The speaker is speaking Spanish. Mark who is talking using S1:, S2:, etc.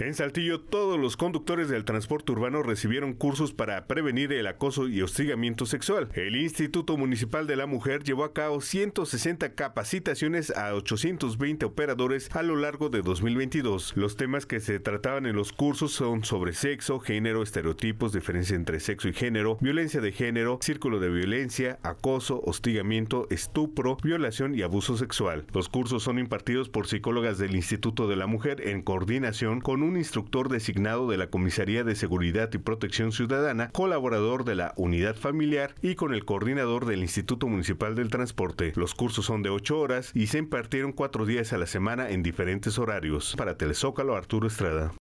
S1: En Saltillo, todos los conductores del transporte urbano recibieron cursos para prevenir el acoso y hostigamiento sexual. El Instituto Municipal de la Mujer llevó a cabo 160 capacitaciones a 820 operadores a lo largo de 2022. Los temas que se trataban en los cursos son sobre sexo, género, estereotipos, diferencia entre sexo y género, violencia de género, círculo de violencia, acoso, hostigamiento, estupro, violación y abuso sexual. Los cursos son impartidos por psicólogas del Instituto de la Mujer en coordinación con un instructor designado de la Comisaría de Seguridad y Protección Ciudadana, colaborador de la unidad familiar y con el coordinador del Instituto Municipal del Transporte. Los cursos son de ocho horas y se impartieron cuatro días a la semana en diferentes horarios. Para Telezócalo, Arturo Estrada.